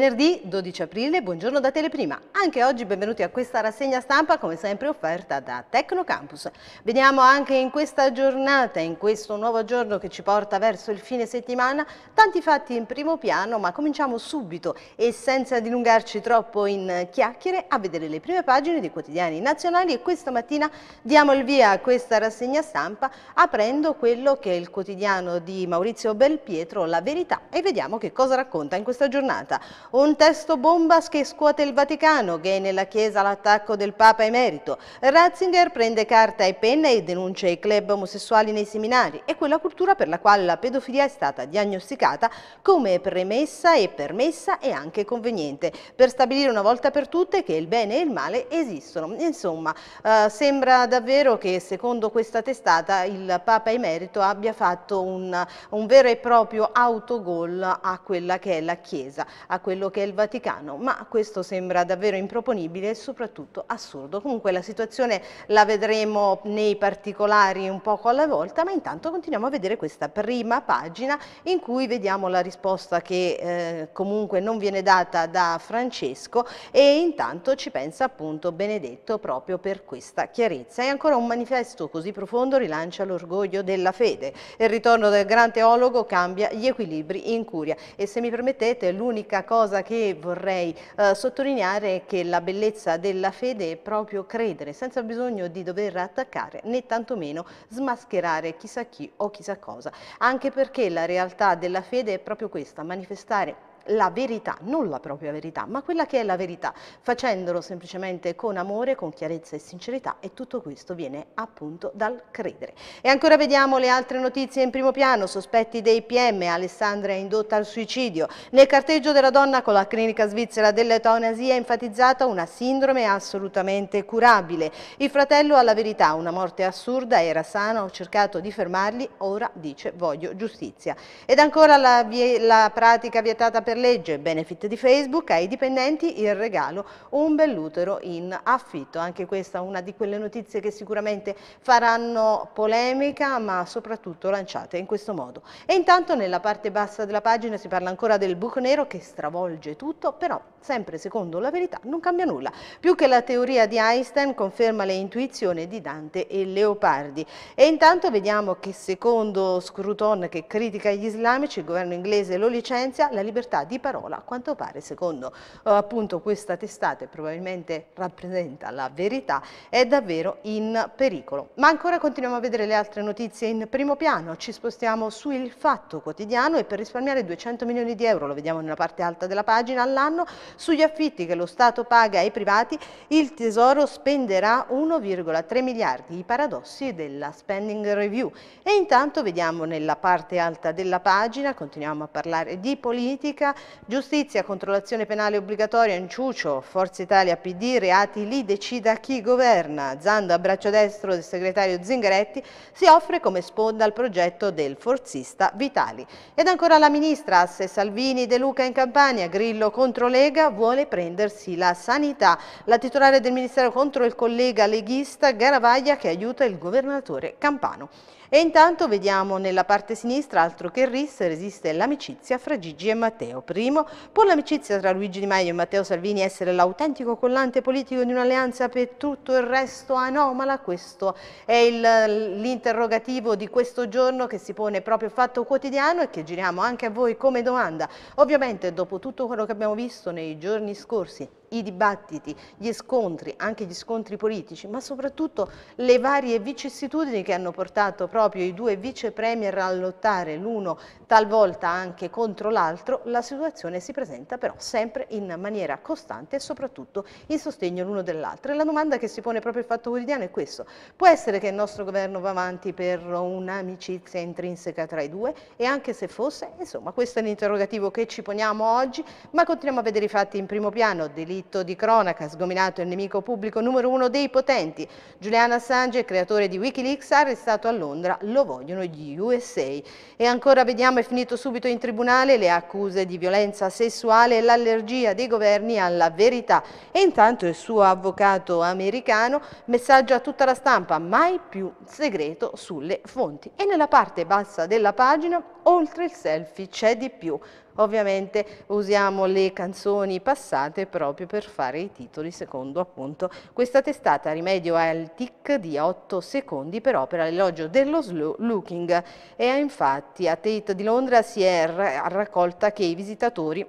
venerdì 12 aprile, buongiorno da Teleprima. Anche oggi benvenuti a questa rassegna stampa, come sempre offerta da Tecnocampus. Vediamo anche in questa giornata, in questo nuovo giorno che ci porta verso il fine settimana, tanti fatti in primo piano, ma cominciamo subito e senza dilungarci troppo in chiacchiere a vedere le prime pagine dei quotidiani nazionali e questa mattina diamo il via a questa rassegna stampa aprendo quello che è il quotidiano di Maurizio Belpietro, La Verità, e vediamo che cosa racconta in questa giornata. Un testo bomba che scuote il Vaticano, gay nella Chiesa l'attacco del Papa emerito. Ratzinger prende carta e penna e denuncia i club omosessuali nei seminari e quella cultura per la quale la pedofilia è stata diagnosticata come premessa e permessa e anche conveniente, per stabilire una volta per tutte che il bene e il male esistono. Insomma, eh, sembra davvero che secondo questa testata il Papa emerito abbia fatto un, un vero e proprio autogol a quella che è la Chiesa, a quello quello che è il Vaticano, ma questo sembra davvero improponibile e soprattutto assurdo. Comunque la situazione la vedremo nei particolari un poco alla volta, ma intanto continuiamo a vedere questa prima pagina in cui vediamo la risposta che eh, comunque non viene data da Francesco e intanto ci pensa appunto Benedetto proprio per questa chiarezza. E ancora un manifesto così profondo rilancia l'orgoglio della fede. Il ritorno del gran teologo cambia gli equilibri in curia e se mi permettete l'unica cosa cosa che vorrei eh, sottolineare è che la bellezza della fede è proprio credere, senza bisogno di dover attaccare né tantomeno smascherare chissà chi o chissà cosa, anche perché la realtà della fede è proprio questa, manifestare la verità, non la propria verità, ma quella che è la verità, facendolo semplicemente con amore, con chiarezza e sincerità e tutto questo viene appunto dal credere. E ancora vediamo le altre notizie in primo piano, sospetti dei PM, Alessandra è indotta al suicidio, nel carteggio della donna con la clinica svizzera dell'eutanasia è enfatizzata una sindrome assolutamente curabile, il fratello alla verità, una morte assurda, era sana, ho cercato di fermarli, ora dice voglio giustizia. Ed ancora la, la pratica vietata per legge benefit di Facebook, ai dipendenti il regalo un bell'utero in affitto. Anche questa è una di quelle notizie che sicuramente faranno polemica ma soprattutto lanciate in questo modo. E intanto nella parte bassa della pagina si parla ancora del buco nero che stravolge tutto, però sempre secondo la verità non cambia nulla. Più che la teoria di Einstein conferma le intuizioni di Dante e Leopardi. E intanto vediamo che secondo Scruton che critica gli islamici il governo inglese lo licenzia, la libertà di parola, a quanto pare secondo eh, appunto questa testata e probabilmente rappresenta la verità, è davvero in pericolo. Ma ancora continuiamo a vedere le altre notizie in primo piano, ci spostiamo su Il Fatto Quotidiano e per risparmiare 200 milioni di euro, lo vediamo nella parte alta della pagina, all'anno sugli affitti che lo Stato paga ai privati, il Tesoro spenderà 1,3 miliardi, i paradossi della spending review. E intanto vediamo nella parte alta della pagina, continuiamo a parlare di politica, politica, giustizia, controllazione penale obbligatoria, inciucio, Forza Italia, PD, reati lì decida chi governa. Zando a braccio destro del segretario Zingaretti si offre come sponda al progetto del forzista Vitali. Ed ancora la ministra, Asse Salvini, De Luca in Campania, Grillo contro Lega, vuole prendersi la sanità. La titolare del Ministero contro il collega leghista Garavaglia che aiuta il governatore Campano. E intanto vediamo nella parte sinistra, altro che RIS, resiste l'amicizia fra Gigi e Matteo. Primo, può l'amicizia tra Luigi Di Maio e Matteo Salvini essere l'autentico collante politico di un'alleanza per tutto il resto anomala? Questo è l'interrogativo di questo giorno che si pone proprio Fatto Quotidiano e che giriamo anche a voi come domanda. Ovviamente dopo tutto quello che abbiamo visto nei giorni scorsi i dibattiti, gli scontri, anche gli scontri politici, ma soprattutto le varie vicissitudini che hanno portato proprio i due vice premier a lottare l'uno talvolta anche contro l'altro, la situazione si presenta però sempre in maniera costante e soprattutto in sostegno l'uno dell'altro. E la domanda che si pone proprio il Fatto Quotidiano è questa, può essere che il nostro governo va avanti per un'amicizia intrinseca tra i due e anche se fosse, insomma questo è l'interrogativo che ci poniamo oggi, ma continuiamo a vedere i fatti in primo piano, delitto delitto di cronaca, sgominato il nemico pubblico numero uno dei potenti. Julian Assange, creatore di Wikileaks, arrestato a Londra, lo vogliono gli USA. E ancora vediamo, è finito subito in tribunale le accuse di violenza sessuale e l'allergia dei governi alla verità. E intanto il suo avvocato americano messaggia a tutta la stampa, mai più segreto sulle fonti. E nella parte bassa della pagina, oltre il selfie c'è di più. Ovviamente usiamo le canzoni passate proprio per fare i titoli secondo appunto questa testata rimedio al tic di 8 secondi per opera l'elogio dello slow looking e infatti a Tate di Londra si è raccolta che i visitatori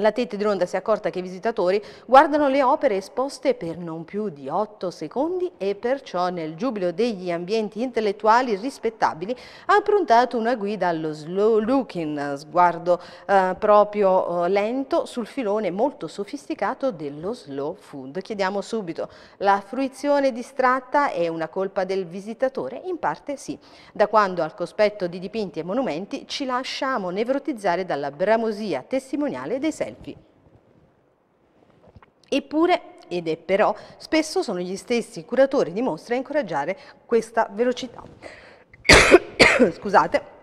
la Tete di Ronda si è accorta che i visitatori guardano le opere esposte per non più di 8 secondi e perciò nel giubilo degli ambienti intellettuali rispettabili ha approntato una guida allo slow looking, sguardo eh, proprio eh, lento sul filone molto sofisticato dello slow food. Chiediamo subito, la fruizione distratta è una colpa del visitatore? In parte sì, da quando al cospetto di dipinti e monumenti ci lasciamo nevrotizzare dalla bramosia testimoniale dei secoli selfie. Eppure, ed è però, spesso sono gli stessi curatori di mostre a incoraggiare questa velocità. Scusate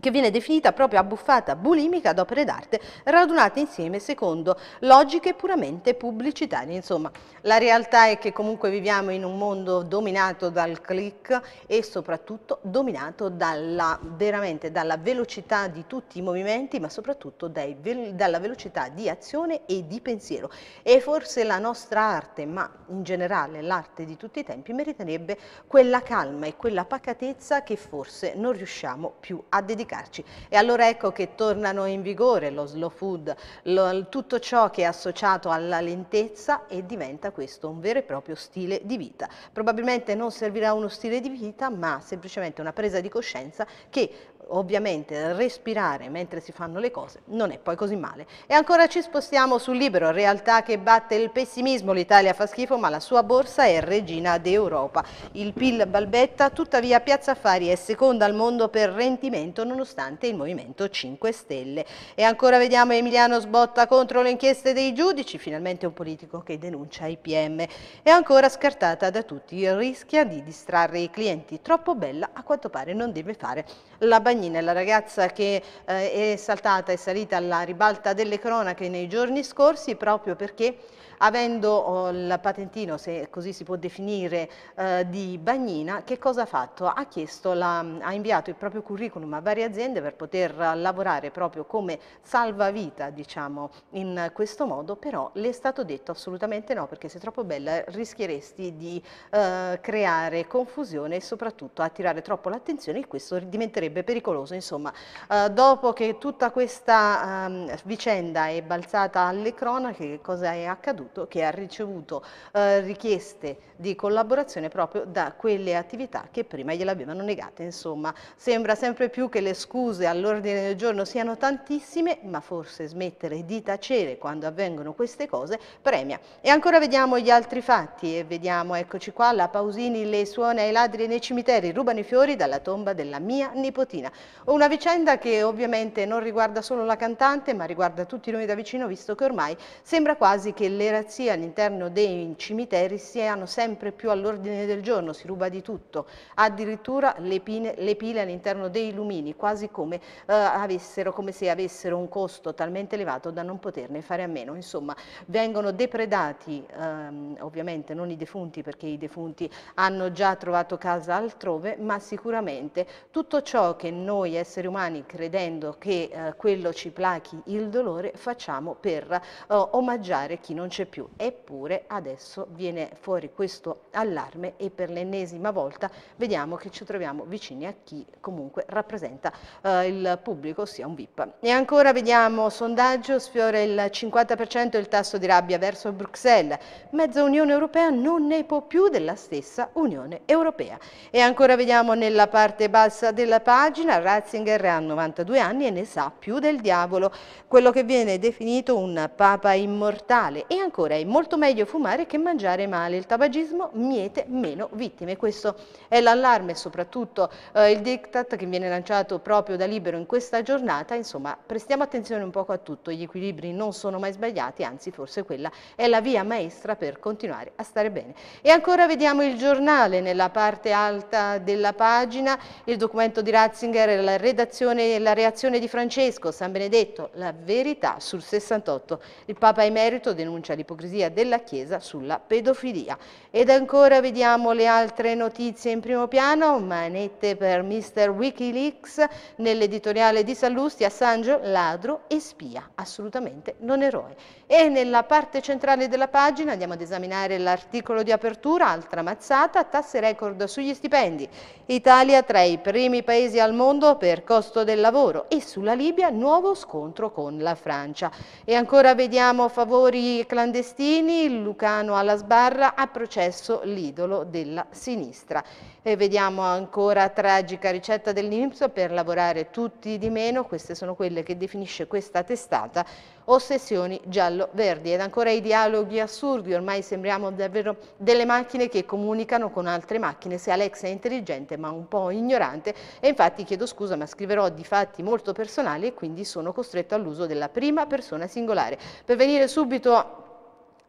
che viene definita proprio abbuffata bulimica ad opere d'arte radunate insieme secondo logiche puramente pubblicitarie. Insomma, la realtà è che comunque viviamo in un mondo dominato dal click e soprattutto dominato dalla, veramente dalla velocità di tutti i movimenti, ma soprattutto dai, dalla velocità di azione e di pensiero. E forse la nostra arte, ma in generale l'arte di tutti i tempi, meriterebbe quella calma e quella pacatezza che forse non riusciamo più a dedicare applicarci. E allora ecco che tornano in vigore lo slow food, lo, tutto ciò che è associato alla lentezza e diventa questo un vero e proprio stile di vita. Probabilmente non servirà uno stile di vita, ma semplicemente una presa di coscienza che ovviamente respirare mentre si fanno le cose non è poi così male. E ancora ci spostiamo sul libero, realtà che batte il pessimismo, l'Italia fa schifo ma la sua borsa è regina d'Europa. Il PIL balbetta, tuttavia Piazza Affari è seconda al mondo per rendimento non nonostante il Movimento 5 Stelle. E ancora vediamo Emiliano Sbotta contro le inchieste dei giudici, finalmente un politico che denuncia i PM. E ancora scartata da tutti, rischia di distrarre i clienti. Troppo bella, a quanto pare non deve fare la bagnina. La ragazza che eh, è saltata e salita alla ribalta delle cronache nei giorni scorsi proprio perché avendo oh, il patentino, se così si può definire, eh, di Bagnina, che cosa ha fatto? Ha, chiesto la, ha inviato il proprio curriculum a varie aziende per poter lavorare proprio come salvavita, diciamo, in questo modo, però le è stato detto assolutamente no, perché se troppo bella rischieresti di eh, creare confusione e soprattutto attirare troppo l'attenzione e questo diventerebbe pericoloso. Insomma, eh, dopo che tutta questa eh, vicenda è balzata alle cronache, cosa è accaduto? ricevuto, che ha ricevuto eh, richieste di collaborazione proprio da quelle attività che prima gliel'avevano negate. Insomma, sembra sempre più che le scuse all'ordine del giorno siano tantissime, ma forse smettere di tacere quando avvengono queste cose premia. E ancora vediamo gli altri fatti e vediamo, eccoci qua, la Pausini le suona ai ladri nei cimiteri, rubano i fiori dalla tomba della mia nipotina. Una vicenda che ovviamente non riguarda solo la cantante, ma riguarda tutti noi da vicino, visto che ormai sembra quasi che l'era democrazia all'interno dei cimiteri siano sempre più all'ordine del giorno, si ruba di tutto, addirittura le, pine, le pile all'interno dei lumini, quasi come, eh, avessero, come se avessero un costo talmente elevato da non poterne fare a meno. Insomma, vengono depredati, ehm, ovviamente non i defunti perché i defunti hanno già trovato casa altrove, ma sicuramente tutto ciò che noi esseri umani, credendo che eh, quello ci plachi il dolore, facciamo per eh, omaggiare chi non c'è più. Eppure adesso viene fuori questo allarme e per l'ennesima volta vediamo che ci troviamo vicini a chi comunque rappresenta eh, il pubblico, ossia un VIP. E ancora vediamo sondaggio, sfiora il 50% il tasso di rabbia verso Bruxelles. Mezza Unione Europea non ne può più della stessa Unione Europea. E ancora vediamo nella parte bassa della pagina, Ratzinger ha 92 anni e ne sa più del diavolo, quello che viene definito un papa immortale e ancora ancora è molto meglio fumare che mangiare male, il tabagismo miete meno vittime. Questo è l'allarme, soprattutto eh, il diktat che viene lanciato proprio da Libero in questa giornata, insomma prestiamo attenzione un poco a tutto, gli equilibri non sono mai sbagliati, anzi forse quella è la via maestra per continuare a stare bene. E ancora vediamo il giornale nella parte alta della pagina, il documento di Ratzinger, la, redazione e la reazione di Francesco, San Benedetto, la verità sul 68. Il Papa Emerito denuncia l'ipotesi l'ipocrisia della Chiesa sulla pedofilia. Ed ancora vediamo le altre notizie in primo piano, manette per Mr. Wikileaks nell'editoriale di Sallusti, Assange ladro e spia, assolutamente non eroe. E nella parte centrale della pagina andiamo ad esaminare l'articolo di apertura, altra mazzata, tasse record sugli stipendi. Italia tra i primi paesi al mondo per costo del lavoro e sulla Libia nuovo scontro con la Francia. E ancora vediamo favori clandestini clandestini, Lucano alla sbarra, ha processo l'idolo della sinistra. E vediamo ancora tragica ricetta dell'Inps per lavorare tutti di meno, queste sono quelle che definisce questa testata, ossessioni giallo-verdi. Ed ancora i dialoghi assurdi, ormai sembriamo davvero delle macchine che comunicano con altre macchine, se Alex è intelligente ma un po' ignorante, e infatti chiedo scusa ma scriverò di fatti molto personali e quindi sono costretto all'uso della prima persona singolare. Per venire subito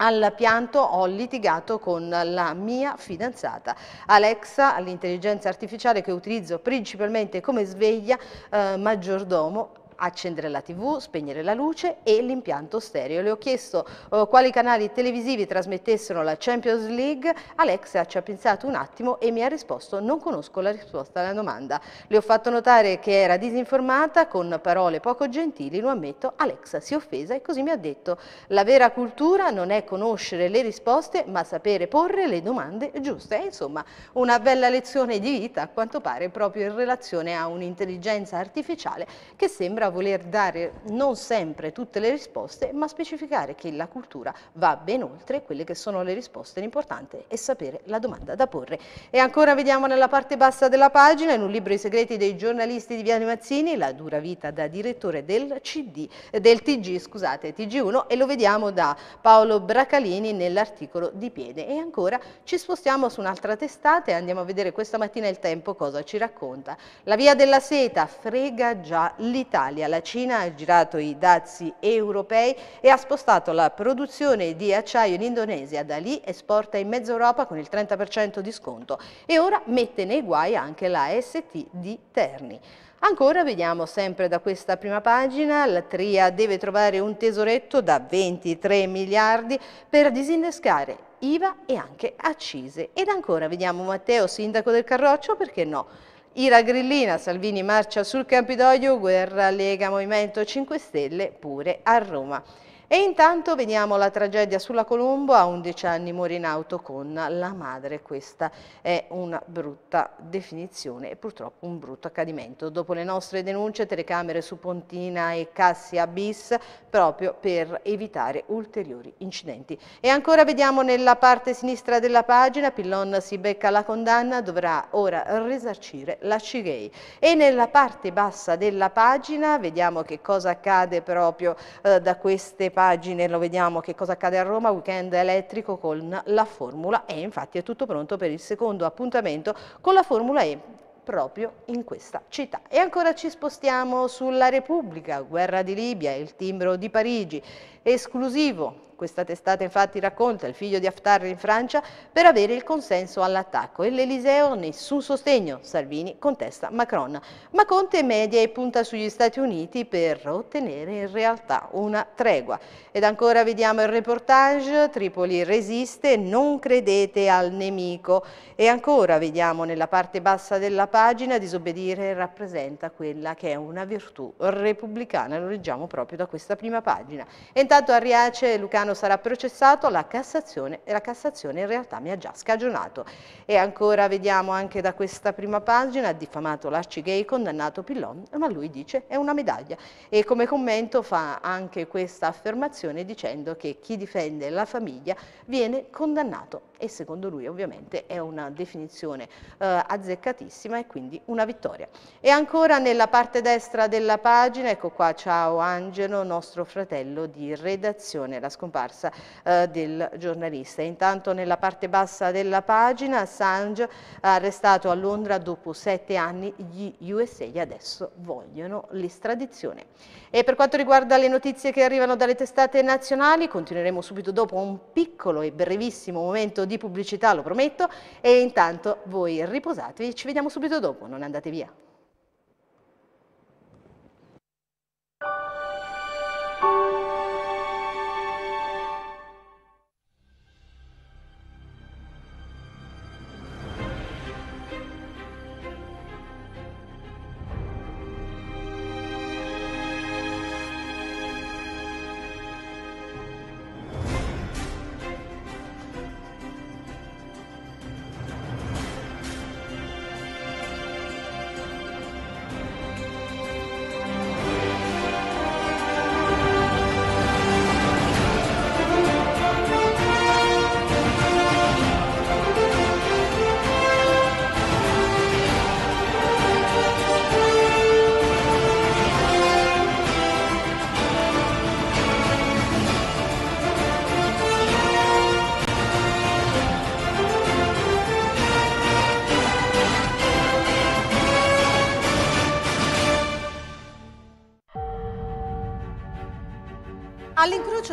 al pianto ho litigato con la mia fidanzata. Alexa, l'intelligenza artificiale che utilizzo principalmente come sveglia, eh, maggiordomo, accendere la tv, spegnere la luce e l'impianto stereo. Le ho chiesto eh, quali canali televisivi trasmettessero la Champions League, Alexa ci ha pensato un attimo e mi ha risposto non conosco la risposta alla domanda. Le ho fatto notare che era disinformata con parole poco gentili, lo ammetto, Alexa si è offesa e così mi ha detto la vera cultura non è conoscere le risposte ma sapere porre le domande giuste. E, insomma una bella lezione di vita a quanto pare proprio in relazione a un'intelligenza artificiale che sembra voler dare non sempre tutte le risposte, ma specificare che la cultura va ben oltre quelle che sono le risposte. L'importante è sapere la domanda da porre. E ancora vediamo nella parte bassa della pagina, in un libro I segreti dei giornalisti di Viani Mazzini, la dura vita da direttore del, CD, del TG, scusate, TG1, e lo vediamo da Paolo Bracalini nell'articolo di Piede. E ancora ci spostiamo su un'altra testata e andiamo a vedere questa mattina il tempo cosa ci racconta. La via della seta frega già l'Italia. Italia. La Cina ha girato i dazi europei e ha spostato la produzione di acciaio in Indonesia. Da lì esporta in mezzo Europa con il 30% di sconto e ora mette nei guai anche la ST di Terni. Ancora vediamo sempre da questa prima pagina, la TRIA deve trovare un tesoretto da 23 miliardi per disinnescare IVA e anche accise. Ed ancora vediamo Matteo, sindaco del Carroccio, perché no? Ira Grillina, Salvini marcia sul Campidoglio, guerra Lega Movimento 5 Stelle pure a Roma. E intanto veniamo alla tragedia sulla Colombo, a 11 anni muore in auto con la madre, questa è una brutta definizione e purtroppo un brutto accadimento. Dopo le nostre denunce, telecamere su Pontina e Cassia Bis, proprio per evitare ulteriori incidenti. E ancora vediamo nella parte sinistra della pagina, Pillon si becca la condanna, dovrà ora risarcire la Cigay. E nella parte bassa della pagina vediamo che cosa accade proprio eh, da queste parti pagine lo vediamo che cosa accade a Roma, weekend elettrico con la Formula E, infatti è tutto pronto per il secondo appuntamento con la Formula E proprio in questa città. E ancora ci spostiamo sulla Repubblica, guerra di Libia, il timbro di Parigi, esclusivo questa testata infatti racconta il figlio di Haftar in Francia per avere il consenso all'attacco e l'Eliseo nessun sostegno. Salvini contesta Macron. Ma Conte media e punta sugli Stati Uniti per ottenere in realtà una tregua. Ed ancora vediamo il reportage, Tripoli resiste, non credete al nemico. E ancora vediamo nella parte bassa della pagina, disobbedire rappresenta quella che è una virtù repubblicana, lo leggiamo proprio da questa prima pagina. E intanto a Riace Lucano Milano sarà processato, la Cassazione, la Cassazione in realtà mi ha già scagionato. E ancora vediamo anche da questa prima pagina, ha diffamato l'arcigay condannato Pillon, ma lui dice è una medaglia. E come commento fa anche questa affermazione dicendo che chi difende la famiglia viene condannato e secondo lui ovviamente è una definizione eh, azzeccatissima e quindi una vittoria. E ancora nella parte destra della pagina, ecco qua, ciao Angelo, nostro fratello di redazione, la scomparsa scomparsa eh, del giornalista. Intanto nella parte bassa della pagina Assange arrestato a Londra dopo sette anni, gli USA adesso vogliono l'estradizione. E per quanto riguarda le notizie che arrivano dalle testate nazionali, continueremo subito dopo un piccolo e brevissimo momento di pubblicità, lo prometto, e intanto voi riposatevi, ci vediamo subito dopo, non andate via.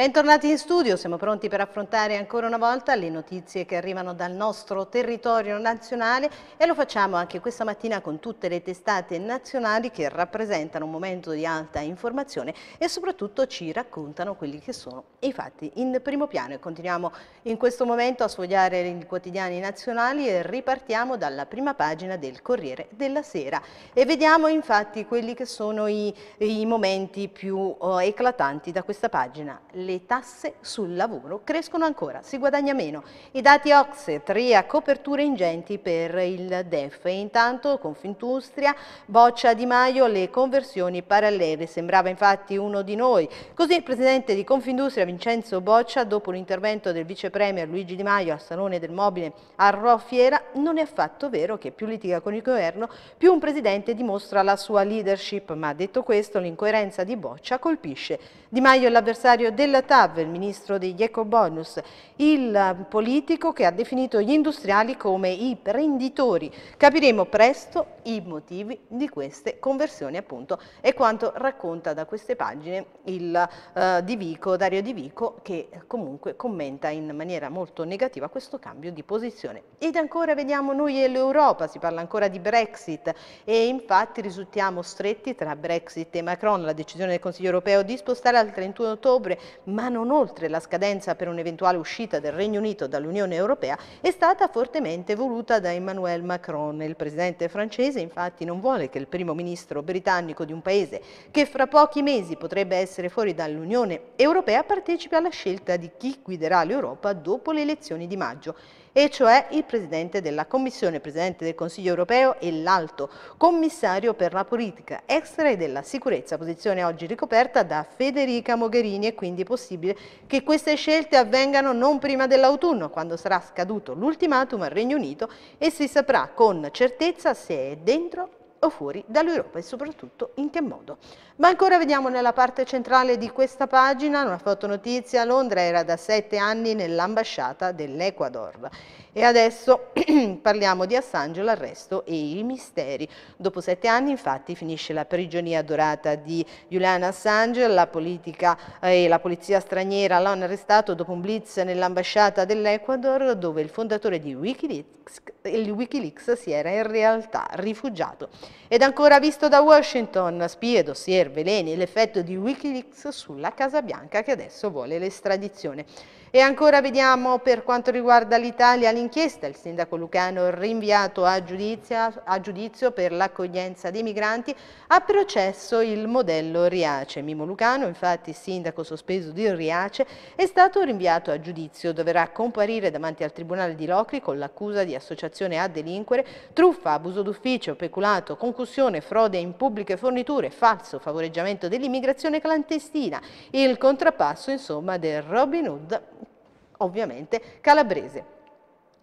Bentornati in studio, siamo pronti per affrontare ancora una volta le notizie che arrivano dal nostro territorio nazionale e lo facciamo anche questa mattina con tutte le testate nazionali che rappresentano un momento di alta informazione e soprattutto ci raccontano quelli che sono i fatti in primo piano e continuiamo in questo momento a sfogliare i quotidiani nazionali e ripartiamo dalla prima pagina del Corriere della Sera e vediamo infatti quelli che sono i, i momenti più oh, eclatanti da questa pagina le tasse sul lavoro crescono ancora, si guadagna meno. I dati Oxe, Tria, coperture ingenti per il DEF. E intanto Confindustria boccia Di Maio le conversioni parallele, sembrava infatti uno di noi. Così il presidente di Confindustria Vincenzo Boccia, dopo l'intervento del vice premier Luigi Di Maio al Salone del Mobile a Roffiera, non è affatto vero che più litiga con il governo, più un presidente dimostra la sua leadership, ma detto questo l'incoerenza di Boccia colpisce di Maio è l'avversario della TAV, il ministro degli ecobonus, il politico che ha definito gli industriali come i prenditori. Capiremo presto i motivi di queste conversioni appunto e quanto racconta da queste pagine il eh, Di Vico, Dario Di Vico che comunque commenta in maniera molto negativa questo cambio di posizione. Ed ancora vediamo noi e l'Europa, si parla ancora di Brexit e infatti risultiamo stretti tra Brexit e Macron, la decisione del Consiglio europeo di spostare al 31 ottobre, ma non oltre la scadenza per un'eventuale uscita del Regno Unito dall'Unione Europea, è stata fortemente voluta da Emmanuel Macron. Il presidente francese infatti non vuole che il primo ministro britannico di un paese che fra pochi mesi potrebbe essere fuori dall'Unione Europea partecipi alla scelta di chi guiderà l'Europa dopo le elezioni di maggio e cioè il Presidente della Commissione, Presidente del Consiglio europeo e l'Alto Commissario per la politica estera e della sicurezza, posizione oggi ricoperta da Federica Mogherini e quindi possibile che queste scelte avvengano non prima dell'autunno, quando sarà scaduto l'ultimatum al Regno Unito e si saprà con certezza se è dentro o fuori dall'Europa e soprattutto in che modo. Ma ancora vediamo nella parte centrale di questa pagina una fotonotizia. Londra era da sette anni nell'ambasciata dell'Ecuador. E adesso parliamo di Assange, l'arresto e i misteri. Dopo sette anni infatti finisce la prigionia dorata di Julian Assange, la, politica, eh, la polizia straniera l'hanno arrestato dopo un blitz nell'ambasciata dell'Ecuador dove il fondatore di Wikileaks, Wikileaks, si era in realtà rifugiato. Ed ancora visto da Washington, spie, dossier, veleni, l'effetto di Wikileaks sulla Casa Bianca che adesso vuole l'estradizione. E ancora vediamo per quanto riguarda l'Italia l'inchiesta, il sindaco Lucano rinviato a giudizio, a giudizio per l'accoglienza dei migranti, ha processo il modello Riace. Mimo Lucano, infatti sindaco sospeso di Riace, è stato rinviato a giudizio, dovrà comparire davanti al Tribunale di Locri con l'accusa di associazione a delinquere, truffa, abuso d'ufficio, peculato, concussione, frode in pubbliche forniture, falso, favoreggiamento dell'immigrazione clandestina, il contrappasso insomma del Robin Hood ovviamente calabrese.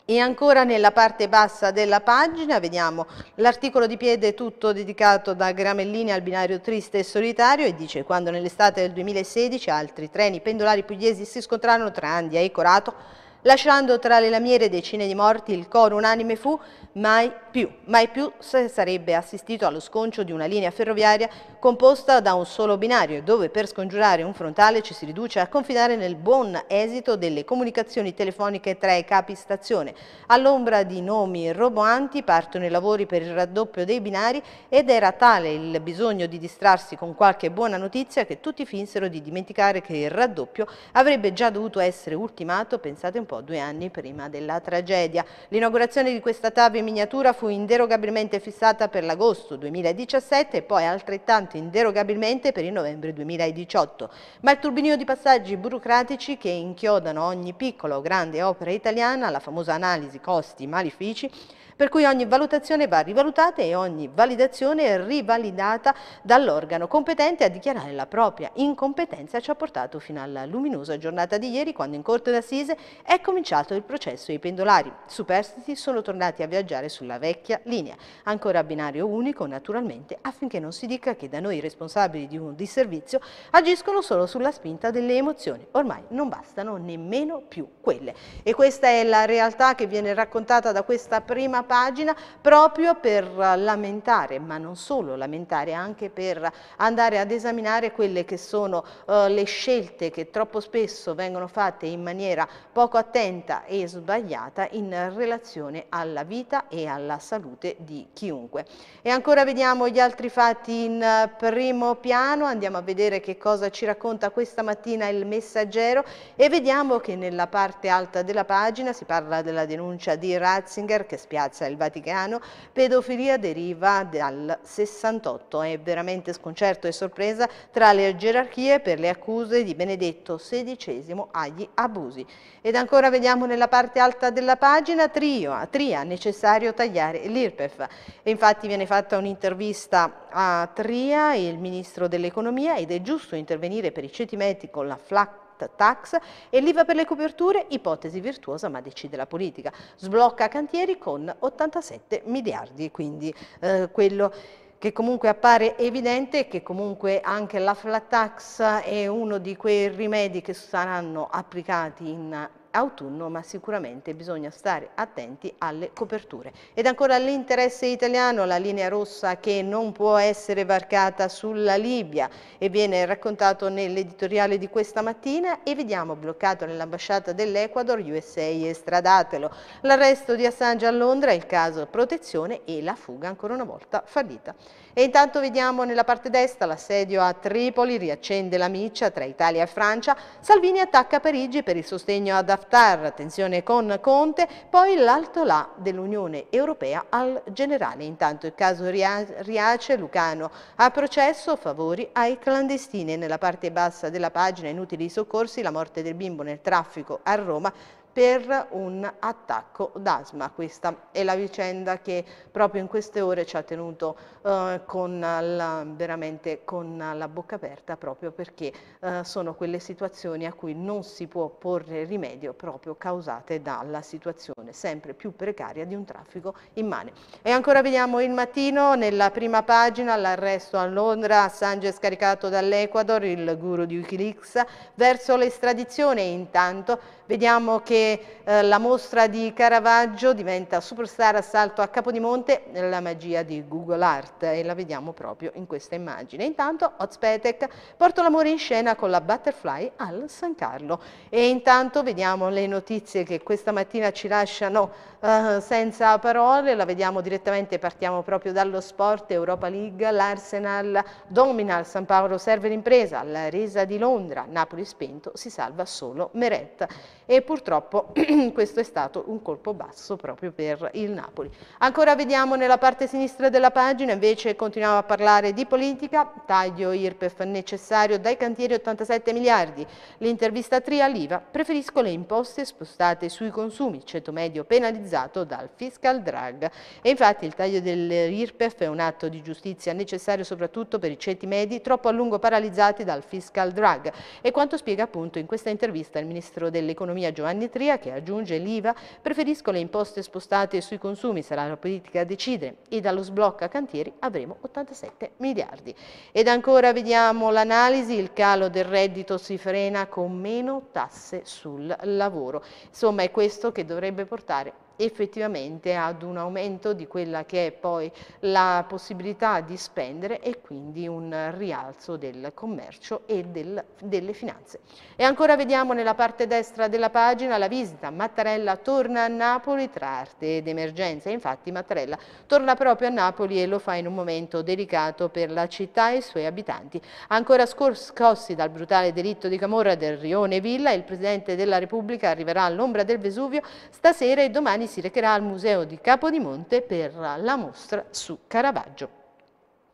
E ancora nella parte bassa della pagina vediamo l'articolo di piede tutto dedicato da Gramellini al binario triste e solitario e dice quando nell'estate del 2016 altri treni pendolari pugliesi si scontrarono tra Andia e Corato lasciando tra le lamiere decine di morti il coro unanime fu mai più, mai più se sarebbe assistito allo sconcio di una linea ferroviaria composta da un solo binario dove per scongiurare un frontale ci si riduce a confidare nel buon esito delle comunicazioni telefoniche tra i capi stazione. All'ombra di nomi roboanti partono i lavori per il raddoppio dei binari ed era tale il bisogno di distrarsi con qualche buona notizia che tutti finsero di dimenticare che il raddoppio avrebbe già dovuto essere ultimato, pensate un po', due anni prima della tragedia. L'inaugurazione di questa TAV in miniatura fu fu inderogabilmente fissata per l'agosto 2017 e poi altrettanto inderogabilmente per il novembre 2018, ma il turbinio di passaggi burocratici che inchiodano ogni piccola o grande opera italiana la famosa analisi costi-malifici per cui ogni valutazione va rivalutata e ogni validazione è rivalidata dall'organo competente a dichiarare la propria incompetenza ci ha portato fino alla luminosa giornata di ieri quando in Corte d'Assise è cominciato il processo ai pendolari. Superstiti sono tornati a viaggiare sulla vecchia linea, ancora a binario unico naturalmente affinché non si dica che da noi i responsabili di un disservizio agiscono solo sulla spinta delle emozioni, ormai non bastano nemmeno più quelle. E questa è la realtà che viene raccontata da questa prima pagina proprio per lamentare, ma non solo lamentare, anche per andare ad esaminare quelle che sono eh, le scelte che troppo spesso vengono fatte in maniera poco attenta e sbagliata in relazione alla vita e alla salute di chiunque. E ancora vediamo gli altri fatti in eh, primo piano, andiamo a vedere che cosa ci racconta questa mattina il messaggero e vediamo che nella parte alta della pagina si parla della denuncia di Ratzinger che spiazza ragazza, il Vaticano, pedofilia deriva dal 68. È veramente sconcerto e sorpresa tra le gerarchie per le accuse di Benedetto XVI agli abusi. Ed ancora vediamo nella parte alta della pagina, trio, a Tria, necessario tagliare l'IRPEF. infatti viene fatta un'intervista a Tria, il ministro dell'economia, ed è giusto intervenire per i ceti con la flacca VAT, tax e l'IVA per le coperture, ipotesi virtuosa ma decide la politica. Sblocca cantieri con 87 miliardi, quindi eh, quello che comunque appare evidente che comunque anche la flat tax è uno di quei rimedi che saranno applicati in autunno, ma sicuramente bisogna stare attenti alle coperture. Ed ancora l'interesse italiano, la linea rossa che non può essere varcata sulla Libia e viene raccontato nell'editoriale di questa mattina e vediamo bloccato nell'ambasciata dell'Ecuador USA estradatelo, L'arresto di Assange a Londra, il caso protezione e la fuga ancora una volta fallita. E intanto vediamo nella parte destra l'assedio a Tripoli, riaccende la miccia tra Italia e Francia, Salvini attacca Parigi per il sostegno ad Haftar, tensione con Conte, poi l'alto là dell'Unione Europea al generale. Intanto il caso Riace, Lucano a processo, favori ai clandestini. Nella parte bassa della pagina, inutili soccorsi, la morte del bimbo nel traffico a Roma, per un attacco d'asma. Questa è la vicenda che proprio in queste ore ci ha tenuto eh, con la, veramente con la bocca aperta proprio perché eh, sono quelle situazioni a cui non si può porre rimedio proprio causate dalla situazione sempre più precaria di un traffico immane. E ancora vediamo il mattino nella prima pagina l'arresto a Londra, Assange scaricato dall'Ecuador, il guru di Wikileaks verso l'estradizione intanto vediamo che eh, la mostra di Caravaggio diventa superstar assalto a Capodimonte, nella magia di Google Art e la vediamo proprio in questa immagine. Intanto Ozpetek porta l'amore in scena con la Butterfly al San Carlo e intanto vediamo le notizie che questa mattina ci lasciano eh, senza parole, la vediamo direttamente, partiamo proprio dallo sport, Europa League, l'Arsenal domina, il San Paolo serve l'impresa, la resa di Londra, Napoli spento, si salva solo Meret e purtroppo questo è stato un colpo basso proprio per il Napoli. Ancora vediamo nella parte sinistra della pagina, invece continuiamo a parlare di politica, taglio IRPEF necessario dai cantieri 87 miliardi, l'intervista Tria l'IVA, preferisco le imposte spostate sui consumi, ceto medio penalizzato dal fiscal drag. E infatti il taglio dell'IRPEF è un atto di giustizia necessario soprattutto per i ceti medi troppo a lungo paralizzati dal fiscal drag e quanto spiega appunto in questa intervista il Ministro dell'Economia dell'economia Giovanni Tria, che aggiunge l'IVA, preferisco le imposte spostate sui consumi, sarà la politica a decidere e dallo sblocca cantieri avremo 87 miliardi. Ed ancora vediamo l'analisi, il calo del reddito si frena con meno tasse sul lavoro. Insomma è questo che dovrebbe portare effettivamente ad un aumento di quella che è poi la possibilità di spendere e quindi un rialzo del commercio e del, delle finanze. E ancora vediamo nella parte destra della pagina la visita. Mattarella torna a Napoli tra arte ed emergenza. Infatti Mattarella torna proprio a Napoli e lo fa in un momento delicato per la città e i suoi abitanti. Ancora scossi dal brutale delitto di Camorra del Rione Villa, il Presidente della Repubblica arriverà all'ombra del Vesuvio stasera e domani si recherà al Museo di Capodimonte per la mostra su Caravaggio.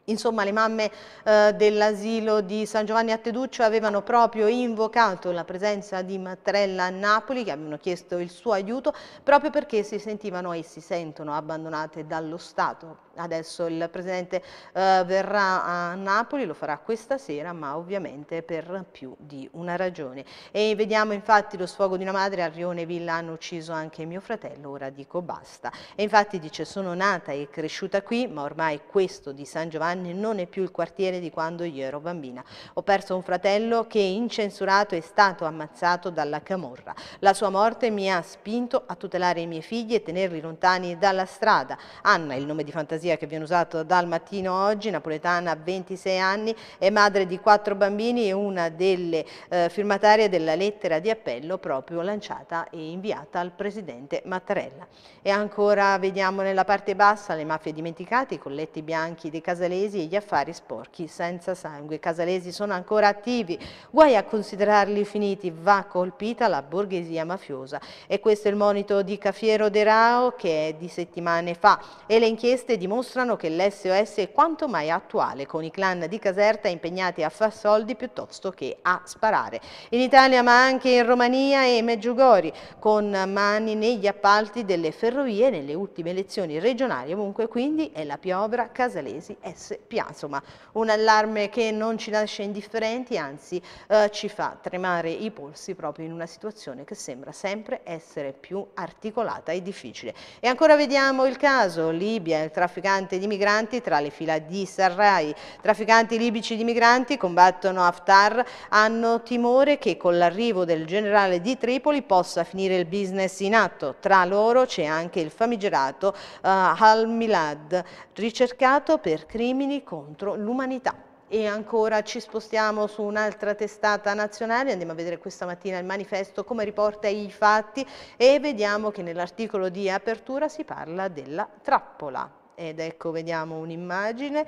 Insomma, le mamme eh, dell'asilo di San Giovanni a Teduccio avevano proprio invocato la presenza di Mattarella a Napoli, che avevano chiesto il suo aiuto, proprio perché si sentivano e si sentono abbandonate dallo Stato adesso il Presidente eh, verrà a Napoli, lo farà questa sera, ma ovviamente per più di una ragione. E vediamo infatti lo sfogo di una madre, a Rione Villa hanno ucciso anche mio fratello, ora dico basta. E infatti dice sono nata e cresciuta qui, ma ormai questo di San Giovanni non è più il quartiere di quando io ero bambina. Ho perso un fratello che incensurato è stato ammazzato dalla camorra. La sua morte mi ha spinto a tutelare i miei figli e tenerli lontani dalla strada. Anna, il nome di fantasia fantasia che viene usato dal mattino oggi, napoletana 26 anni, è madre di quattro bambini e una delle eh, firmatarie della lettera di appello proprio lanciata e inviata al presidente Mattarella. E ancora vediamo nella parte bassa le mafie dimenticate, i colletti bianchi dei casalesi e gli affari sporchi senza sangue. I casalesi sono ancora attivi, guai a considerarli finiti, va colpita la borghesia mafiosa. E questo è il monito di Cafiero De Rao che è di settimane fa e le inchieste dimostrano dimostrano che l'SOS è quanto mai attuale, con i clan di Caserta impegnati a far soldi piuttosto che a sparare. In Italia ma anche in Romania e Meggiugori, con mani negli appalti delle ferrovie nelle ultime elezioni regionali, ovunque quindi è la piovra Casalesi S.P.A. Insomma, un allarme che non ci lascia indifferenti, anzi eh, ci fa tremare i polsi proprio in una situazione che sembra sempre essere più articolata e difficile. E ancora vediamo il caso Libia, il traffico trafficanti di migranti tra le fila di Sarrai. Trafficanti libici di migranti combattono Haftar, hanno timore che con l'arrivo del generale di Tripoli possa finire il business in atto. Tra loro c'è anche il famigerato uh, Al-Milad, ricercato per crimini contro l'umanità. E ancora ci spostiamo su un'altra testata nazionale, andiamo a vedere questa mattina il manifesto come riporta i fatti e vediamo che nell'articolo di apertura si parla della trappola ed ecco vediamo un'immagine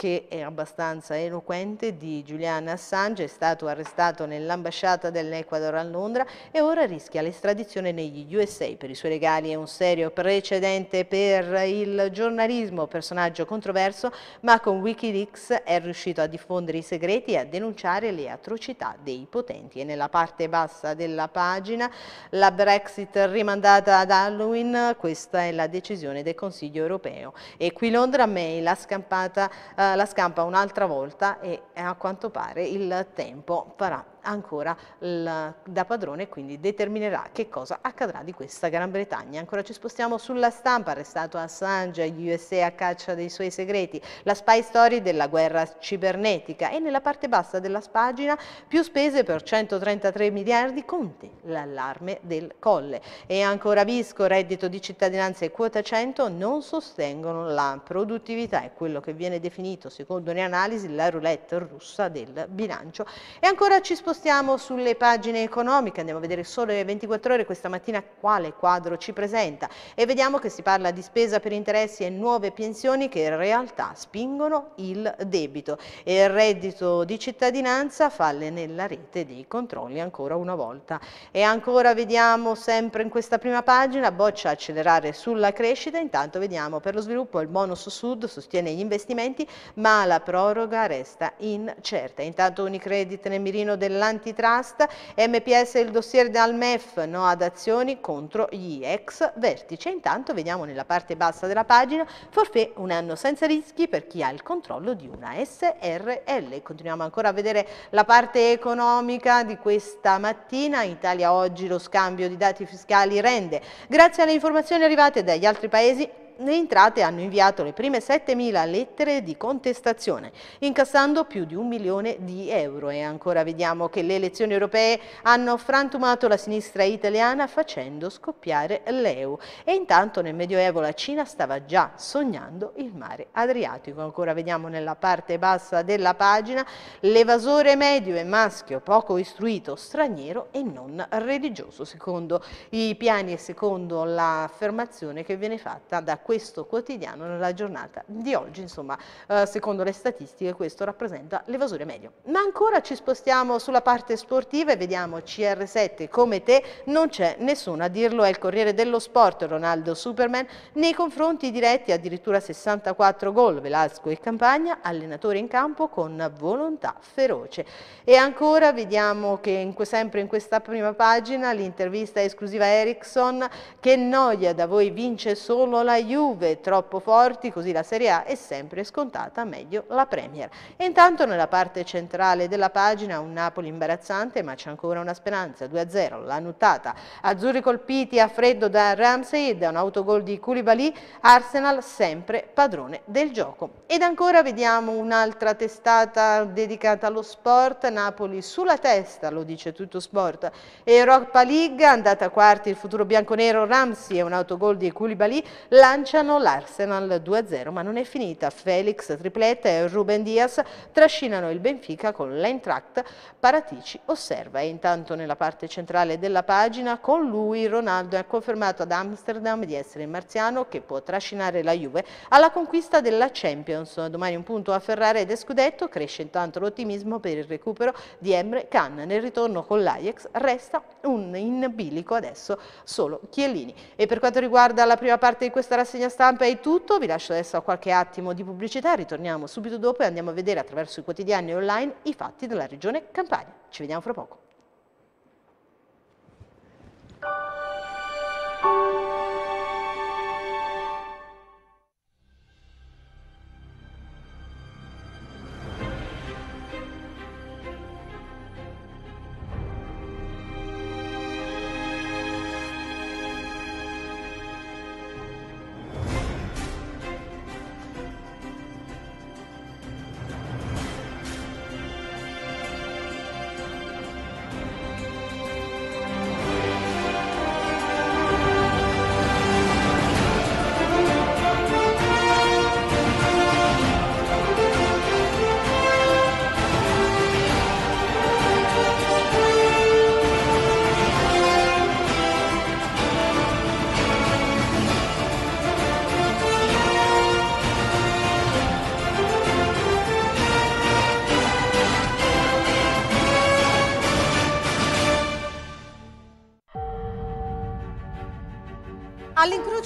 che è abbastanza eloquente, di Julian Assange, è stato arrestato nell'ambasciata dell'Equador a Londra e ora rischia l'estradizione negli USA. Per i suoi regali è un serio precedente per il giornalismo, personaggio controverso, ma con Wikileaks è riuscito a diffondere i segreti e a denunciare le atrocità dei potenti. E nella parte bassa della pagina la Brexit rimandata ad Halloween, questa è la decisione del Consiglio europeo. E qui Londra May l'ha scampata eh, la scampa un'altra volta e a quanto pare il tempo farà ancora la, da padrone e quindi determinerà che cosa accadrà di questa Gran Bretagna. Ancora ci spostiamo sulla stampa, arrestato Assange, gli USA a caccia dei suoi segreti, la spy story della guerra cibernetica e nella parte bassa della spagina più spese per 133 miliardi, Conte, l'allarme del colle. E ancora Visco, reddito di cittadinanza e quota 100 non sostengono la produttività, e quello che viene definito secondo le analisi la roulette russa del bilancio. E ancora ci spostiamo spostiamo sulle pagine economiche, andiamo a vedere solo le 24 ore questa mattina quale quadro ci presenta e vediamo che si parla di spesa per interessi e nuove pensioni che in realtà spingono il debito e il reddito di cittadinanza falle nella rete dei controlli ancora una volta. E ancora vediamo sempre in questa prima pagina boccia accelerare sulla crescita, intanto vediamo per lo sviluppo il bonus sud sostiene gli investimenti ma la proroga resta incerta. Intanto Unicredit nel mirino della dell'antitrust, MPS il dossier dal MEF, no ad azioni contro gli ex vertici. Intanto vediamo nella parte bassa della pagina, forfè un anno senza rischi per chi ha il controllo di una SRL. Continuiamo ancora a vedere la parte economica di questa mattina, in Italia oggi lo scambio di dati fiscali rende, grazie alle informazioni arrivate dagli altri paesi, le entrate hanno inviato le prime 7.000 lettere di contestazione, incassando più di un milione di euro. E ancora vediamo che le elezioni europee hanno frantumato la sinistra italiana facendo scoppiare l'EU. E intanto nel Medioevo la Cina stava già sognando il mare Adriatico. Ancora vediamo nella parte bassa della pagina l'evasore medio e maschio, poco istruito, straniero e non religioso, secondo i piani e secondo l'affermazione che viene fatta da questo questo quotidiano nella giornata di oggi, insomma eh, secondo le statistiche questo rappresenta l'evasore medio. Ma ancora ci spostiamo sulla parte sportiva e vediamo CR7 come te non c'è nessuno a dirlo, è il Corriere dello Sport Ronaldo Superman nei confronti diretti addirittura 64 gol Velasco e Campagna, allenatore in campo con volontà feroce. E ancora vediamo che in, sempre in questa prima pagina l'intervista esclusiva Ericsson che noia da voi vince solo la Juve Juve troppo forti, così la Serie A è sempre scontata meglio la Premier. E intanto nella parte centrale della pagina un Napoli imbarazzante, ma c'è ancora una speranza, 2-0, la nuttata. Azzurri colpiti a freddo da Ramsey, da un autogol di Koulibaly, Arsenal sempre padrone del gioco. Ed ancora vediamo un'altra testata dedicata allo sport, Napoli sulla testa, lo dice tutto sport, Europa League, andata a quarti il futuro bianconero Ramsey e un autogol di Koulibaly, lancia sganciano l'Arsenal 2-0, ma non è finita. Felix, tripletta e Ruben Diaz trascinano il Benfica con l'Eintracht. Paratici osserva e intanto nella parte centrale della pagina con lui Ronaldo è confermato ad Amsterdam di essere il marziano che può trascinare la Juve alla conquista della Champions. Domani un punto a Ferrara ed Scudetto cresce intanto l'ottimismo per il recupero di Emre Can. Nel ritorno con l'Ajax resta un in bilico adesso solo Chiellini. E per quanto riguarda la prima parte di questa rassegna rassegna stampa è tutto, vi lascio adesso a qualche attimo di pubblicità, ritorniamo subito dopo e andiamo a vedere attraverso i quotidiani online i fatti della regione Campania. Ci vediamo fra poco.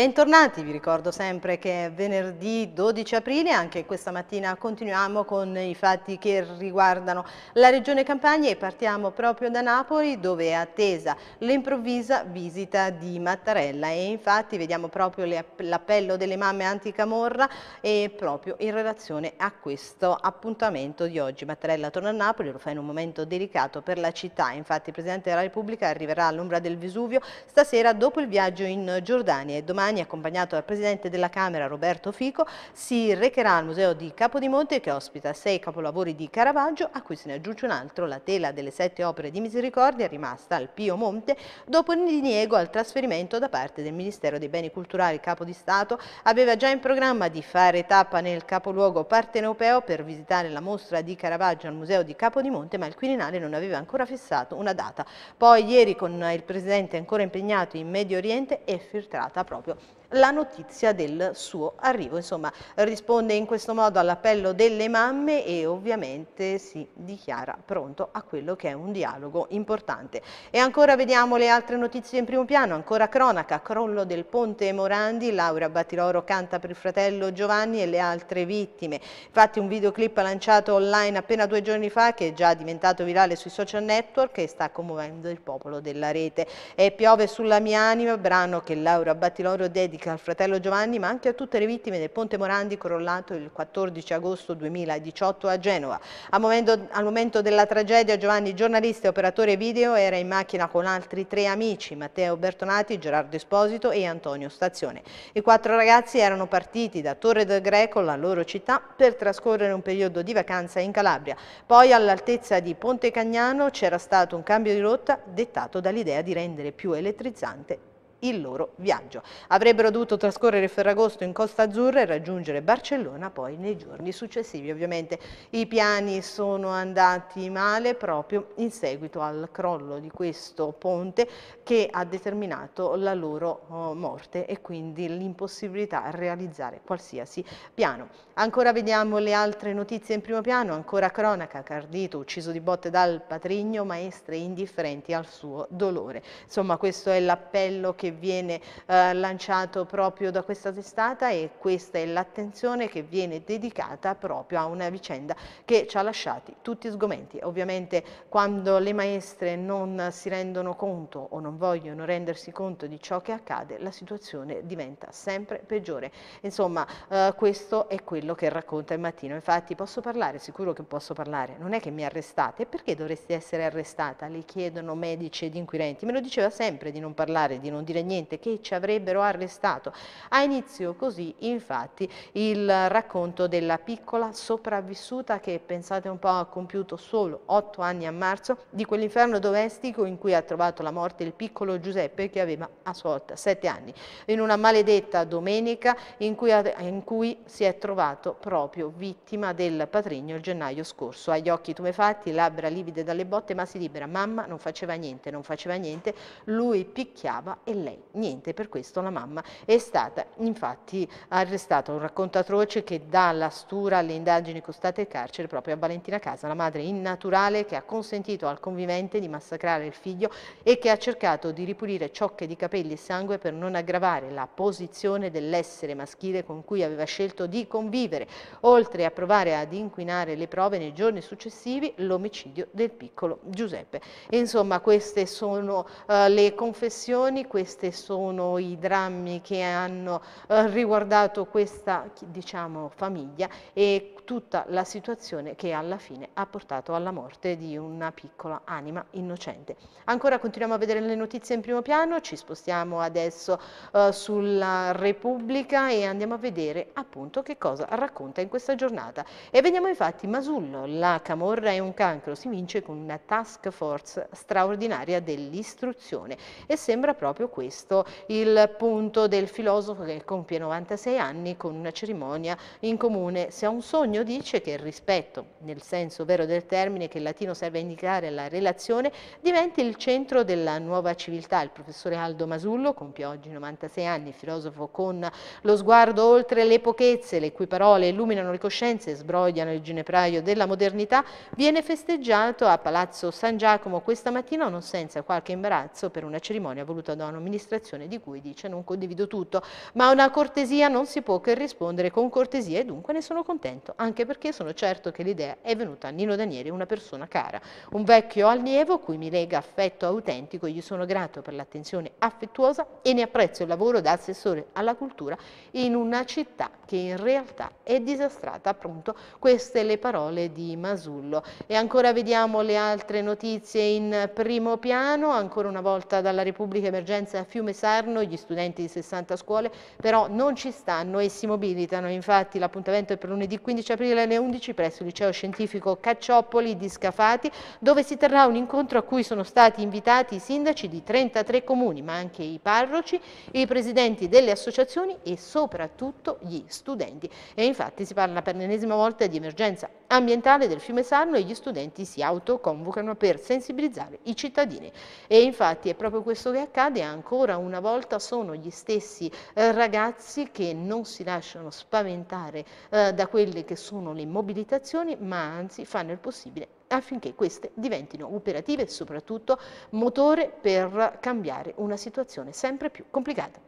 Bentornati, vi ricordo sempre che è venerdì 12 aprile, anche questa mattina continuiamo con i fatti che riguardano la regione Campania e partiamo proprio da Napoli dove è attesa l'improvvisa visita di Mattarella e infatti vediamo proprio l'appello delle mamme anticamorra e proprio in relazione a questo appuntamento di oggi. Mattarella torna a Napoli, lo fa in un momento delicato per la città, infatti il Presidente della Repubblica arriverà all'ombra del Vesuvio stasera dopo il viaggio in Giordania e domani Romani, accompagnato dal Presidente della Camera Roberto Fico, si recherà al Museo di Capodimonte che ospita sei capolavori di Caravaggio, a cui se ne aggiunge un altro, la tela delle sette opere di misericordia rimasta al Pio Monte dopo il diniego al trasferimento da parte del Ministero dei Beni Culturali. Capo di Stato aveva già in programma di fare tappa nel capoluogo partenopeo per visitare la mostra di Caravaggio al Museo di Capodimonte, ma il Quirinale non aveva ancora fissato una data. Poi ieri con il Presidente ancora impegnato in Medio Oriente è filtrata proprio proprio la notizia del suo arrivo. Insomma, risponde in questo modo all'appello delle mamme e ovviamente si dichiara pronto a quello che è un dialogo importante. E ancora vediamo le altre notizie in primo piano, ancora cronaca, crollo del ponte Morandi, Laura Battiloro canta per il fratello Giovanni e le altre vittime. Infatti un videoclip lanciato online appena due giorni fa che è già diventato virale sui social network e sta commuovendo il popolo della rete. E piove sulla mia anima, brano che Laura Battiloro lo dedica al fratello Giovanni ma anche a tutte le vittime del Ponte Morandi crollato il 14 agosto 2018 a Genova. Al momento, al momento della tragedia Giovanni, giornalista e operatore video, era in macchina con altri tre amici, Matteo Bertonati, Gerardo Esposito e Antonio Stazione. I quattro ragazzi erano partiti da Torre del Greco, la loro città, per trascorrere un periodo di vacanza in Calabria. Poi all'altezza di Ponte Cagnano c'era stato un cambio di rotta dettato dall'idea di rendere più elettrizzante il loro viaggio. Avrebbero dovuto trascorrere Ferragosto in Costa Azzurra e raggiungere Barcellona poi nei giorni successivi. Ovviamente i piani sono andati male proprio in seguito al crollo di questo ponte che ha determinato la loro oh, morte e quindi l'impossibilità a realizzare qualsiasi piano. Ancora vediamo le altre notizie in primo piano, ancora cronaca, Cardito ucciso di botte dal patrigno, maestre indifferenti al suo dolore. Insomma questo è l'appello che viene eh, lanciato proprio da questa testata e questa è l'attenzione che viene dedicata proprio a una vicenda che ci ha lasciati tutti sgomenti. Ovviamente quando le maestre non si rendono conto o non vogliono rendersi conto di ciò che accade, la situazione diventa sempre peggiore. Insomma eh, questo è quello quello che racconta il mattino. Infatti posso parlare, sicuro che posso parlare, non è che mi arrestate, perché dovresti essere arrestata? Le chiedono medici ed inquirenti, me lo diceva sempre di non parlare, di non dire niente, che ci avrebbero arrestato. A inizio così infatti il racconto della piccola sopravvissuta che pensate un po' ha compiuto solo otto anni a marzo di quell'inferno domestico in cui ha trovato la morte il piccolo Giuseppe che aveva a sua volta sette anni, in una maledetta domenica in cui, in cui si è trovato trovato proprio vittima del patrigno il gennaio scorso. Ha gli occhi tumefatti, labbra livide dalle botte, ma si libera. Mamma non faceva niente, non faceva niente, lui picchiava e lei niente. Per questo la mamma è stata infatti arrestata. Un racconto atroce che dà la stura alle indagini costate al carcere proprio a Valentina Casa, la madre innaturale che ha consentito al convivente di massacrare il figlio e che ha cercato di ripulire ciocche di capelli e sangue per non aggravare la posizione dell'essere maschile con cui aveva scelto di convivere vivere, oltre a provare ad inquinare le prove nei giorni successivi, l'omicidio del piccolo Giuseppe. Insomma, queste sono uh, le confessioni, questi sono i drammi che hanno uh, riguardato questa, diciamo, famiglia e tutta la situazione che alla fine ha portato alla morte di una piccola anima innocente. Ancora continuiamo a vedere le notizie in primo piano, ci spostiamo adesso uh, sulla Repubblica e andiamo a vedere appunto che cosa racconta in questa giornata. E veniamo infatti Masullo, la camorra è un cancro, si vince con una task force straordinaria dell'istruzione e sembra proprio questo il punto del filosofo che compie 96 anni con una cerimonia in comune. Se ha un sogno dice che il rispetto, nel senso vero del termine che il latino serve a indicare la relazione, diventi il centro della nuova civiltà. Il professore Aldo Masullo compie oggi 96 anni, filosofo con lo sguardo oltre le pochezze, le cui parole parole illuminano le coscienze e sbrogliano il ginepraio della modernità, viene festeggiato a Palazzo San Giacomo questa mattina, non senza qualche imbarazzo, per una cerimonia voluta da un'amministrazione di cui dice non condivido tutto, ma una cortesia non si può che rispondere con cortesia e dunque ne sono contento, anche perché sono certo che l'idea è venuta a Nino Daniele, una persona cara, un vecchio allievo cui mi lega affetto autentico, gli sono grato per l'attenzione affettuosa e ne apprezzo il lavoro da assessore alla cultura in una città che in realtà e disastrata, appunto, queste le parole di Masullo. E ancora vediamo le altre notizie in primo piano, ancora una volta dalla Repubblica Emergenza a Fiume Sarno, gli studenti di 60 scuole però non ci stanno e si mobilitano, infatti l'appuntamento è per lunedì 15 aprile alle 11 presso il liceo scientifico Cacciopoli di Scafati, dove si terrà un incontro a cui sono stati invitati i sindaci di 33 comuni, ma anche i parroci, i presidenti delle associazioni e soprattutto gli studenti. E infatti si parla per l'ennesima volta di emergenza ambientale del fiume Sarno e gli studenti si autoconvocano per sensibilizzare i cittadini. E infatti è proprio questo che accade, ancora una volta sono gli stessi eh, ragazzi che non si lasciano spaventare eh, da quelle che sono le mobilitazioni, ma anzi fanno il possibile affinché queste diventino operative e soprattutto motore per cambiare una situazione sempre più complicata.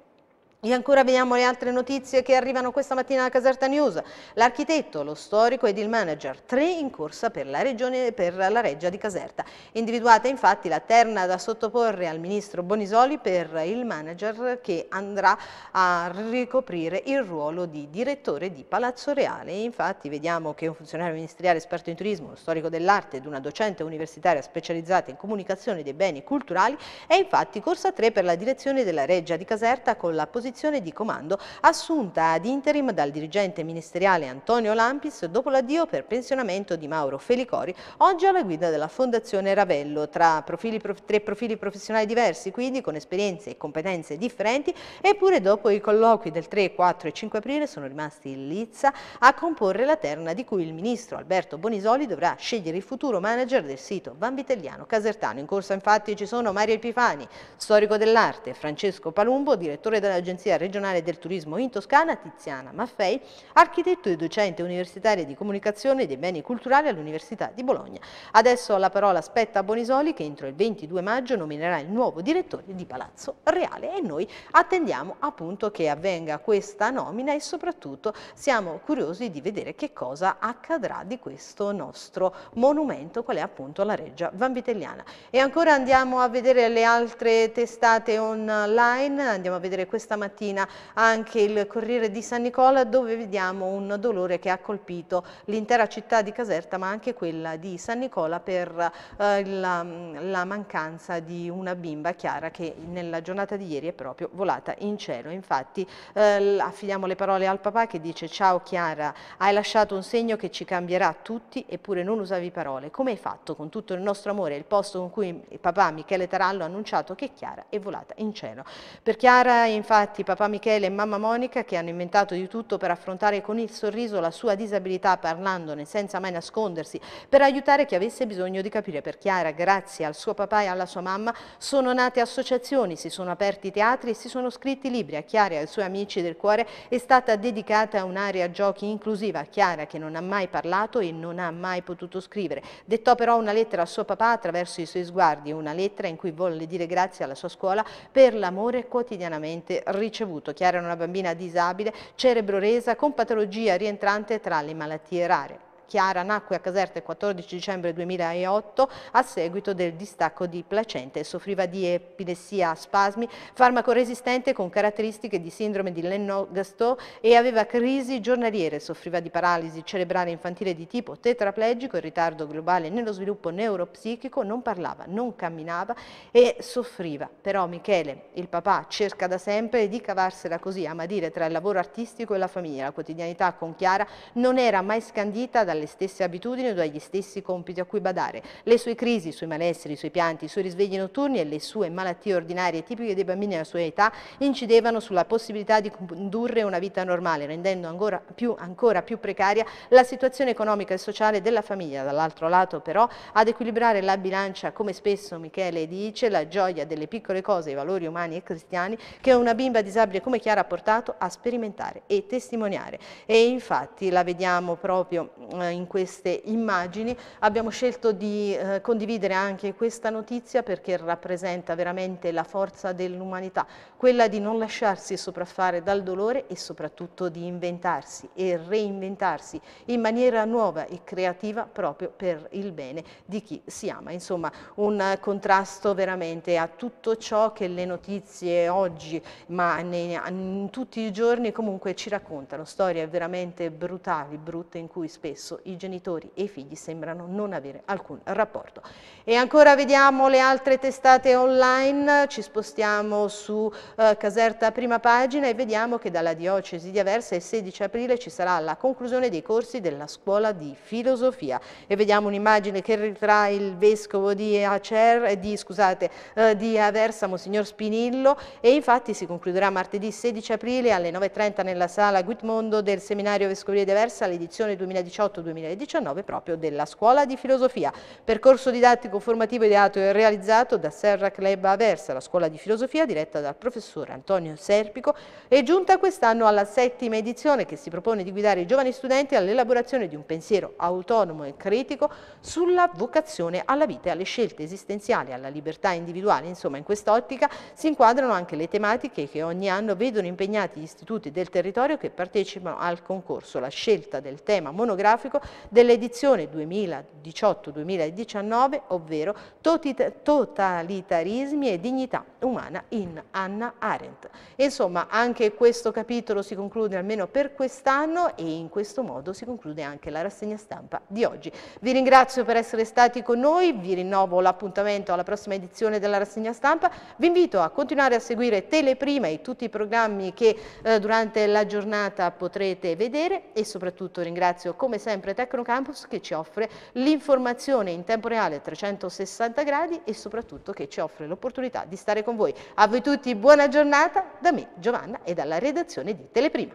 E ancora vediamo le altre notizie che arrivano questa mattina da Caserta News. L'architetto, lo storico ed il manager, tre in corsa per la, regione, per la Reggia di Caserta. Individuata infatti la terna da sottoporre al ministro Bonisoli per il manager che andrà a ricoprire il ruolo di direttore di Palazzo Reale. Infatti vediamo che un funzionario ministeriale esperto in turismo, lo storico dell'arte ed una docente universitaria specializzata in comunicazione dei beni culturali è infatti corsa 3 per la direzione della Reggia di Caserta con la posizione posizione di comando assunta ad interim dal dirigente ministeriale Antonio Lampis dopo l'addio per pensionamento di Mauro Felicori, oggi alla guida della Fondazione Ravello, tra profili, tre profili professionali diversi, quindi con esperienze e competenze differenti, eppure dopo i colloqui del 3, 4 e 5 aprile sono rimasti in Lizza a comporre la terna di cui il ministro Alberto Bonisoli dovrà scegliere il futuro manager del sito Vanvitelliano Casertano. In corsa infatti ci sono Mario Epifani, storico dell'arte, Francesco Palumbo, direttore dell'agenzia dell'Agenzia regionale del turismo in Toscana, Tiziana Maffei, architetto e docente universitaria di comunicazione dei beni culturali all'Università di Bologna. Adesso la parola spetta a Bonisoli che entro il 22 maggio nominerà il nuovo direttore di Palazzo Reale e noi attendiamo appunto che avvenga questa nomina e soprattutto siamo curiosi di vedere che cosa accadrà di questo nostro monumento qual è appunto la Reggia Vanvitelliana. E ancora andiamo a vedere le altre testate online, andiamo a vedere questa mattina mattina anche il Corriere di San Nicola dove vediamo un dolore che ha colpito l'intera città di Caserta ma anche quella di San Nicola per eh, la, la, mancanza di una bimba Chiara che nella giornata di ieri è proprio volata in cielo. Infatti eh, affidiamo le parole al papà che dice ciao Chiara hai lasciato un segno che ci cambierà tutti eppure non usavi parole. Come hai fatto con tutto il nostro amore il posto con cui papà Michele Tarallo ha annunciato che Chiara è volata in cielo. Per Chiara infatti ringrazi papà Michele e mamma Monica che hanno inventato di tutto per affrontare con il sorriso la sua disabilità parlandone senza mai nascondersi, per aiutare chi avesse bisogno di capire per Chiara. Grazie al suo papà e alla sua mamma sono nate associazioni, si sono aperti teatri e si sono scritti libri. A Chiara e ai suoi amici del cuore è stata dedicata un'area giochi inclusiva. A Chiara che non ha mai parlato e non ha mai potuto scrivere. Dettò però una lettera a suo papà attraverso i suoi sguardi, una lettera in cui volle dire grazie alla sua scuola per l'amore quotidianamente ricevuto ricevuto. Chiara era una bambina disabile, cerebro resa, con patologia rientrante tra le malattie rare. Chiara nacque a Caserta il 14 dicembre 2008 a seguito del distacco di placente. Soffriva di epilessia a spasmi, farmaco resistente con caratteristiche di sindrome di lennon gastaut e aveva crisi giornaliere. Soffriva di paralisi cerebrale infantile di tipo tetraplegico e ritardo globale nello sviluppo neuropsichico. Non parlava, non camminava e soffriva. Però Michele, il papà, cerca da sempre di cavarsela così, ama dire, tra il lavoro artistico e la famiglia. La quotidianità con Chiara non era mai scandita dalle dalle stesse abitudini o dagli stessi compiti a cui badare. Le sue crisi, i suoi malesseri, i suoi pianti, i suoi risvegli notturni e le sue malattie ordinarie tipiche dei bambini alla sua età incidevano sulla possibilità di condurre una vita normale, rendendo ancora più, ancora più precaria la situazione economica e sociale della famiglia. Dall'altro lato però ad equilibrare la bilancia, come spesso Michele dice, la gioia delle piccole cose, i valori umani e cristiani che una bimba disabile come Chiara ha portato a sperimentare e testimoniare. E infatti la vediamo proprio eh, in queste immagini. Abbiamo scelto di eh, condividere anche questa notizia perché rappresenta veramente la forza dell'umanità, quella di non lasciarsi sopraffare dal dolore e soprattutto di inventarsi e reinventarsi in maniera nuova e creativa proprio per il bene di chi si ama. Insomma, un contrasto veramente a tutto ciò che le notizie oggi, ma nei, in tutti i giorni comunque ci raccontano, storie veramente brutali, brutte in cui spesso spesso i genitori e i figli sembrano non avere alcun rapporto. E ancora vediamo le altre testate online, ci spostiamo su eh, Caserta prima pagina e vediamo che dalla diocesi di Aversa il 16 aprile ci sarà la conclusione dei corsi della scuola di filosofia e vediamo un'immagine che ritrae il vescovo di, Acer, di, scusate, eh, di Aversa, Monsignor Spinillo e infatti si concluderà martedì 16 aprile alle 9.30 nella sala Guitmondo del seminario Vescovile di Aversa l'edizione 2018 2019 proprio della Scuola di Filosofia. Percorso didattico formativo ideato e realizzato da Serra Club Aversa, la Scuola di Filosofia diretta dal professore Antonio Serpico, è giunta quest'anno alla settima edizione che si propone di guidare i giovani studenti all'elaborazione di un pensiero autonomo e critico sulla vocazione alla vita e alle scelte esistenziali, alla libertà individuale. Insomma, in quest'ottica si inquadrano anche le tematiche che ogni anno vedono impegnati gli istituti del territorio che partecipano al concorso. La scelta del tema monografico anagrafico dell'edizione 2018-2019, ovvero Totalitarismi e dignità umana in Anna Arendt. Insomma, anche questo capitolo si conclude almeno per quest'anno e in questo modo si conclude anche la rassegna stampa di oggi. Vi ringrazio per essere stati con noi, vi rinnovo l'appuntamento alla prossima edizione della rassegna stampa, vi invito a continuare a seguire Teleprima e tutti i programmi che eh, durante la giornata potrete vedere e soprattutto ringrazio come sempre sempre Tecnocampus che ci offre l'informazione in tempo reale a 360 gradi e soprattutto che ci offre l'opportunità di stare con voi. A voi tutti buona giornata da me Giovanna e dalla redazione di Teleprima.